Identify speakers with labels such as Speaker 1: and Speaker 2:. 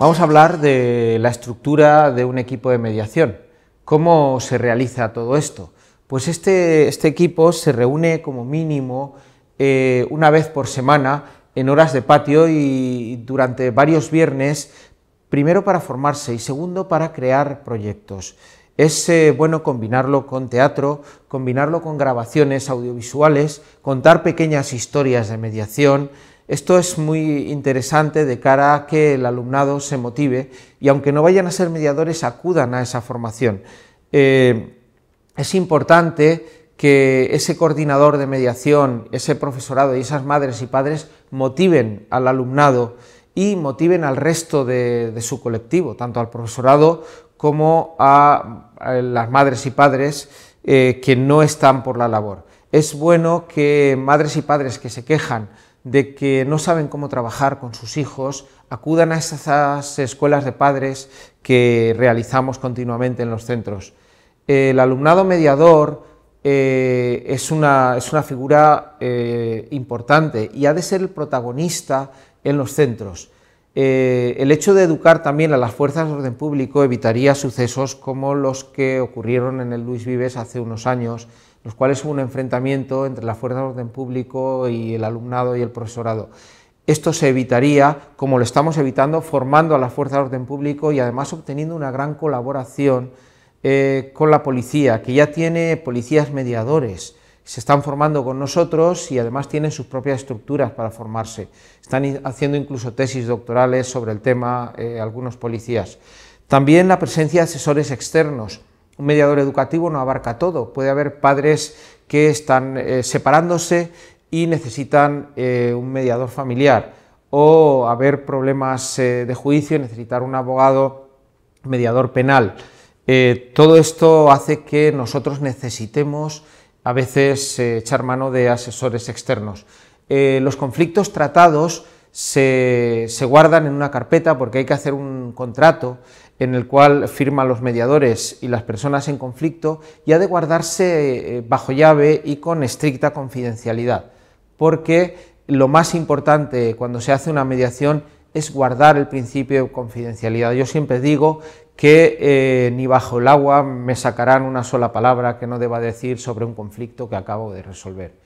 Speaker 1: Vamos a hablar de la estructura de un equipo de mediación. ¿Cómo se realiza todo esto? Pues este, este equipo se reúne como mínimo eh, una vez por semana en horas de patio y durante varios viernes, primero para formarse y segundo para crear proyectos. Es eh, bueno combinarlo con teatro, combinarlo con grabaciones audiovisuales, contar pequeñas historias de mediación, esto es muy interesante de cara a que el alumnado se motive y aunque no vayan a ser mediadores, acudan a esa formación. Eh, es importante que ese coordinador de mediación, ese profesorado y esas madres y padres motiven al alumnado y motiven al resto de, su colectivo, tanto al profesorado como a, las madres y padres eh, que no están por la labor. Es bueno que madres y padres que se quejan de que no saben cómo trabajar con sus hijos, acudan a esas escuelas de padres que realizamos continuamente en los centros. El alumnado mediador eh, es, una, figura eh, importante y ha de ser el protagonista en los centros. Eh, el hecho de educar también a las fuerzas de orden público evitaría sucesos como los que ocurrieron en el Luis Vives hace unos años, los cuales hubo un enfrentamiento entre la fuerza de orden público y el alumnado y el profesorado. Esto se evitaría, como lo estamos evitando, formando a la Fuerza de orden público y además obteniendo una gran colaboración eh, con la policía, que ya tiene policías mediadores, se están formando con nosotros y además tienen sus propias estructuras para formarse. Están haciendo incluso tesis doctorales sobre el tema eh, algunos policías. También la presencia de asesores externos. Un mediador educativo no abarca todo. Puede haber padres que están eh, separándose y necesitan eh, un mediador familiar o haber problemas eh, de juicio y necesitar un abogado mediador penal. todo esto hace que nosotros necesitemos a veces echar mano de asesores externos. los conflictos tratados se, se guardan en una carpeta porque hay que hacer un contrato en el cual firman los mediadores y las personas en conflicto y ha de guardarse eh, bajo llave y con estricta confidencialidad, porque lo más importante cuando se hace una mediación es guardar el principio de confidencialidad. Yo siempre digo que eh, ni bajo el agua me sacarán una sola palabra que no deba decir sobre un conflicto que acabo de resolver.